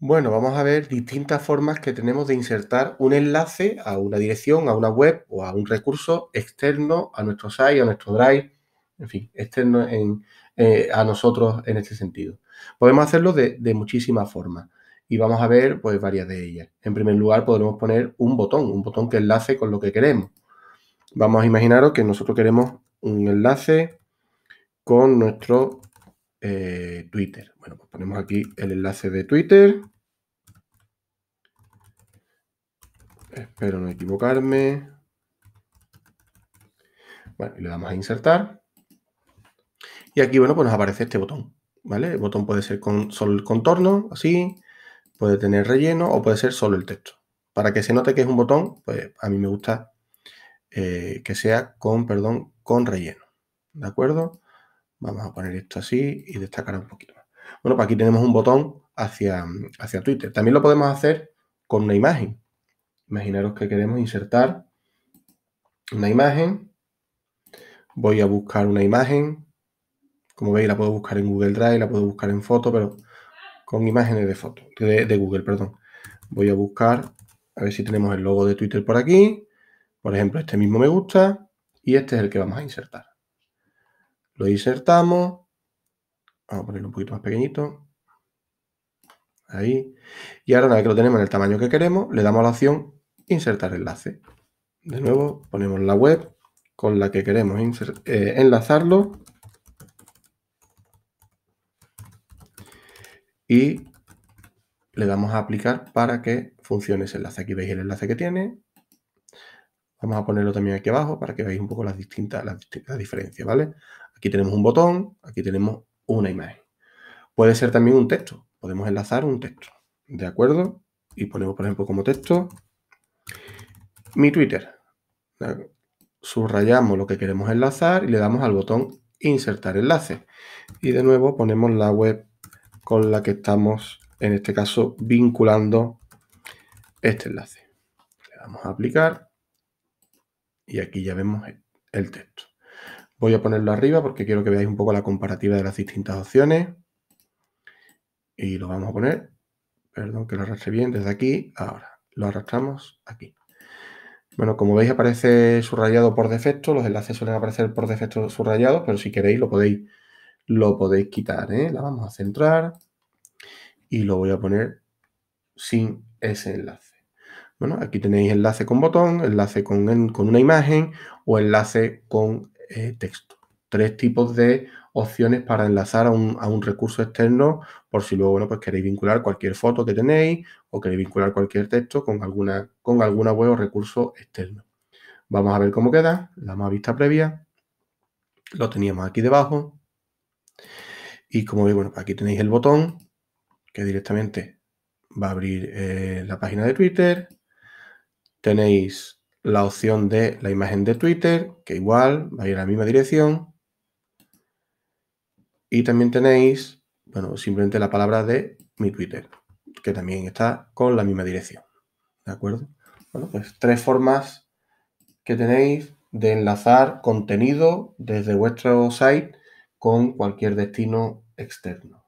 Bueno, vamos a ver distintas formas que tenemos de insertar un enlace a una dirección, a una web o a un recurso externo a nuestro site, a nuestro drive, en fin, externo eh, a nosotros en este sentido. Podemos hacerlo de, muchísimas formas y vamos a ver pues varias de ellas. En primer lugar, podremos poner un botón, un botón que enlace con lo que queremos. Vamos a imaginaros que nosotros queremos un enlace con nuestro eh, Twitter. Bueno, pues ponemos aquí el enlace de Twitter. Espero no equivocarme. Bueno, le damos a insertar. Y aquí, bueno, pues nos aparece este botón, ¿vale? El botón puede ser con solo el contorno, así, puede tener relleno o puede ser solo el texto. Para que se note que es un botón, pues a mí me gusta eh, que sea con, perdón, con relleno, ¿de acuerdo? Vamos a poner esto así y destacar un poquito más. Bueno, pues aquí tenemos un botón hacia, hacia Twitter. También lo podemos hacer con una imagen. Imaginaros que queremos insertar una imagen. Voy a buscar una imagen. Como veis, la puedo buscar en Google Drive, la puedo buscar en foto, pero con imágenes de foto, de Google, perdón. Voy a buscar, a ver si tenemos el logo de Twitter por aquí. Por ejemplo, este mismo me gusta y este es el que vamos a insertar. Lo insertamos. Vamos a ponerlo un poquito más pequeñito. Ahí. Y ahora, una vez que lo tenemos en el tamaño que queremos, le damos a la opción insertar enlace. De nuevo, ponemos la web con la que queremos eh, enlazarlo. Y le damos a aplicar para que funcione ese enlace. Aquí veis el enlace que tiene. Vamos a ponerlo también aquí abajo para que veáis un poco las distintas, las, las diferencias, ¿vale? Aquí tenemos un botón, aquí tenemos una imagen. Puede ser también un texto. Podemos enlazar un texto. ¿De acuerdo? Y ponemos, por ejemplo, como texto mi Twitter. Subrayamos lo que queremos enlazar y le damos al botón insertar enlace. Y de nuevo ponemos la web con la que estamos, en este caso, vinculando este enlace. Le damos a aplicar y aquí ya vemos el texto. Voy a ponerlo arriba porque quiero que veáis un poco la comparativa de las distintas opciones. Y lo vamos a poner, perdón que lo arrastre bien, desde aquí, ahora. Lo arrastramos aquí. Bueno, como veis aparece subrayado por defecto, los enlaces suelen aparecer por defecto subrayados, pero si queréis lo podéis, lo podéis quitar. ¿eh? La vamos a centrar y lo voy a poner sin ese enlace. Bueno, aquí tenéis enlace con botón, enlace con, con una imagen o enlace con texto. Tres tipos de opciones para enlazar a un, recurso externo por si luego bueno, pues queréis vincular cualquier foto que tenéis o queréis vincular cualquier texto con alguna, con alguna web o recurso externo. Vamos a ver cómo queda. La más vista previa. Lo teníamos aquí debajo. Y como veis, bueno, aquí tenéis el botón que directamente va a abrir eh, la página de Twitter. Tenéis la opción de la imagen de Twitter, que igual va a ir a la misma dirección. Y también tenéis, bueno, simplemente la palabra de mi Twitter, que también está con la misma dirección. ¿De acuerdo? Bueno, pues tres formas que tenéis de enlazar contenido desde vuestro site con cualquier destino externo.